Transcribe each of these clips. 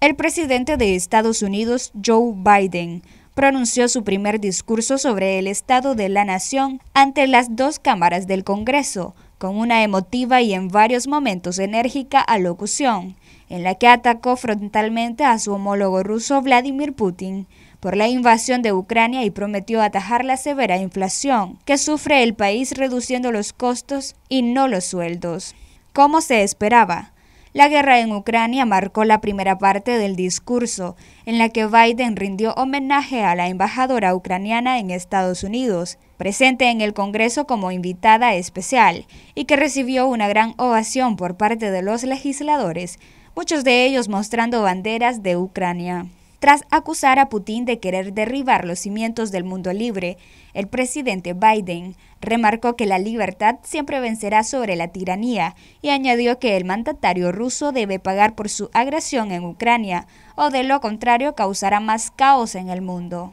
El presidente de Estados Unidos, Joe Biden, pronunció su primer discurso sobre el estado de la nación ante las dos cámaras del Congreso, con una emotiva y en varios momentos enérgica alocución, en la que atacó frontalmente a su homólogo ruso Vladimir Putin por la invasión de Ucrania y prometió atajar la severa inflación que sufre el país reduciendo los costos y no los sueldos. Como se esperaba, la guerra en Ucrania marcó la primera parte del discurso en la que Biden rindió homenaje a la embajadora ucraniana en Estados Unidos, presente en el Congreso como invitada especial y que recibió una gran ovación por parte de los legisladores, muchos de ellos mostrando banderas de Ucrania. Tras acusar a Putin de querer derribar los cimientos del mundo libre, el presidente Biden remarcó que la libertad siempre vencerá sobre la tiranía y añadió que el mandatario ruso debe pagar por su agresión en Ucrania o de lo contrario causará más caos en el mundo.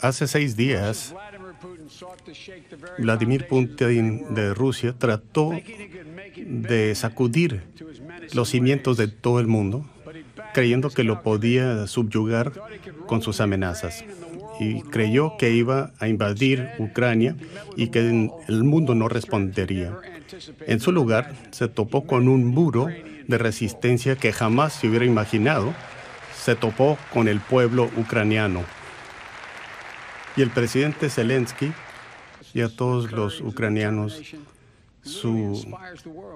Hace seis días, Vladimir Putin de Rusia trató de sacudir los cimientos de todo el mundo creyendo que lo podía subyugar con sus amenazas. Y creyó que iba a invadir Ucrania y que el mundo no respondería. En su lugar, se topó con un muro de resistencia que jamás se hubiera imaginado. Se topó con el pueblo ucraniano. Y el presidente Zelensky y a todos los ucranianos su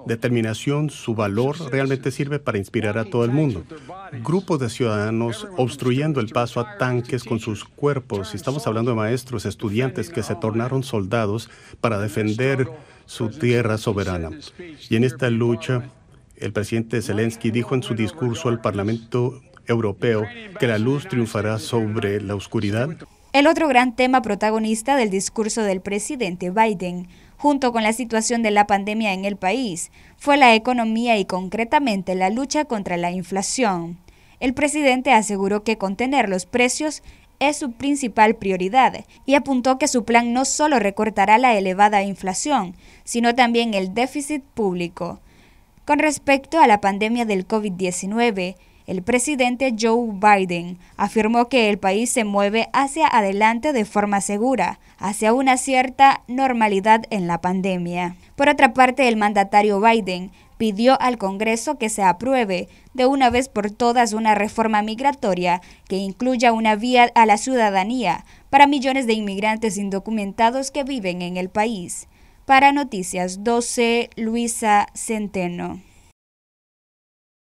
determinación, su valor realmente sirve para inspirar a todo el mundo. Grupos de ciudadanos obstruyendo el paso a tanques con sus cuerpos. Estamos hablando de maestros, estudiantes que se tornaron soldados para defender su tierra soberana. Y en esta lucha, el presidente Zelensky dijo en su discurso al Parlamento Europeo que la luz triunfará sobre la oscuridad. El otro gran tema protagonista del discurso del presidente Biden junto con la situación de la pandemia en el país, fue la economía y concretamente la lucha contra la inflación. El presidente aseguró que contener los precios es su principal prioridad y apuntó que su plan no solo recortará la elevada inflación, sino también el déficit público. Con respecto a la pandemia del COVID-19, el presidente Joe Biden afirmó que el país se mueve hacia adelante de forma segura, hacia una cierta normalidad en la pandemia. Por otra parte, el mandatario Biden pidió al Congreso que se apruebe de una vez por todas una reforma migratoria que incluya una vía a la ciudadanía para millones de inmigrantes indocumentados que viven en el país. Para Noticias 12, Luisa Centeno.